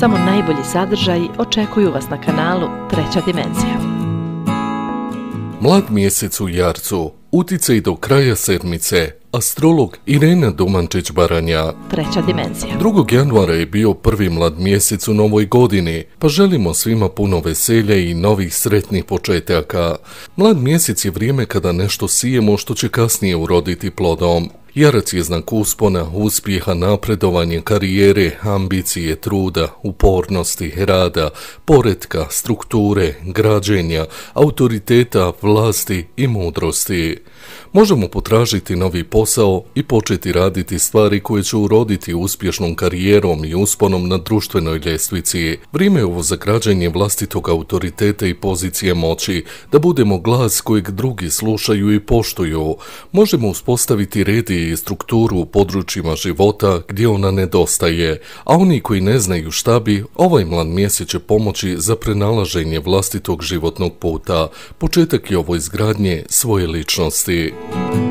Samo najbolji sadržaj očekuju vas na kanalu Treća dimenzija. Mlad mjesec u Jarcu, utice do kraja sedmice, astrolog Irena Dumančić baranja Treća dimenzija. 2. januara je bio prvi mlad mjesec u novoj godini, pa želimo svima puno veselja i novih sretnih početaka. Mlad mjesec je vrijeme kada nešto sijemo što će kasnije uroditi plodom. Jarac je znak uspona, uspjeha, napredovanje, karijere, ambicije, truda, upornosti, rada, poretka, strukture, građenja, autoriteta, vlasti i mudrosti. Možemo potražiti novi posao i početi raditi stvari koje će uroditi uspješnom karijerom i usponom na društvenoj ljestvici. Vrijeme je ovo za građenje vlastitog autoriteta i pozicije moći, da budemo glas kojeg drugi slušaju i poštuju. Možemo uspostaviti redije i strukturu u područjima života gdje ona nedostaje, a oni koji ne znaju šta bi, ovaj mlad mjesec će pomoći za prenalaženje vlastitog životnog puta, početak je ovo izgradnje svoje ličnosti vlasti.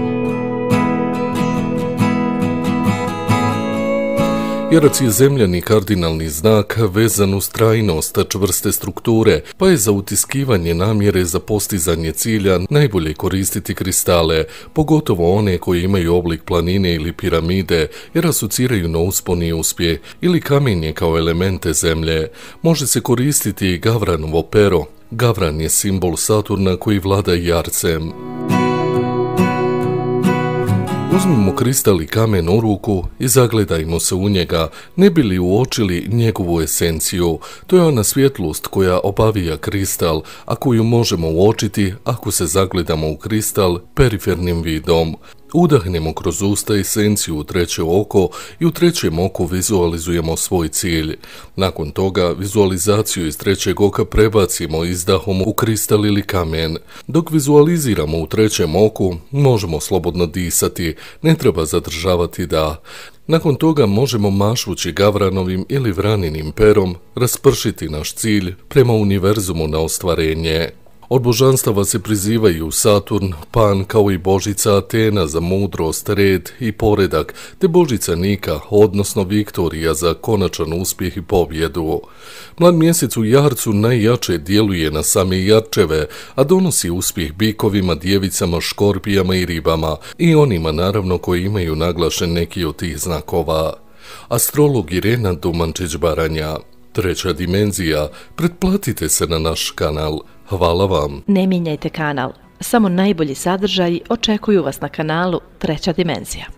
je zemljani kardinalni znak vezan uz trajnost čvrste strukture, pa je za utiskivanje namjere za postizanje cilja najbolje koristiti kristale, pogotovo one koji imaju oblik planine ili piramide, jer asociraju na uspon i uspje, ili kamenje kao elemente zemlje. Može se koristiti i gavranovo pero. Gavran je simbol Saturna koji vlada jarcem. Uzmimo kristal i kamen u ruku i zagledajmo se u njega, ne bi li uočili njegovu esenciju. To je ona svjetlost koja obavija kristal, a koju možemo uočiti ako se zagledamo u kristal perifernim vidom. Udahnemo kroz usta esenciju u treće oko i u trećem oku vizualizujemo svoj cilj. Nakon toga vizualizaciju iz trećeg oka prebacimo izdahom u kristal ili kamen. Dok vizualiziramo u trećem oku, možemo slobodno disati, ne treba zadržavati da. Nakon toga možemo mašući gavranovim ili vraninim perom raspršiti naš cilj prema univerzumu na ostvarenje. Od božanstava se prizivaju Saturn, Pan kao i božica Atena za mudrost, red i poredak, te božica Nika, odnosno Viktorija za konačan uspjeh i pobjedu. Mlad mjesec u Jarcu najjače djeluje na same Jarčeve, a donosi uspjeh bikovima, djevicama, škorpijama i ribama i onima naravno koji imaju naglašen neki od tih znakova. Astrolog Irena Dumančić Baranja Treća dimenzija, pretplatite se na naš kanal – Hvala vam. Ne mijenjajte kanal. Samo najbolji sadržaji očekuju vas na kanalu Treća dimenzija.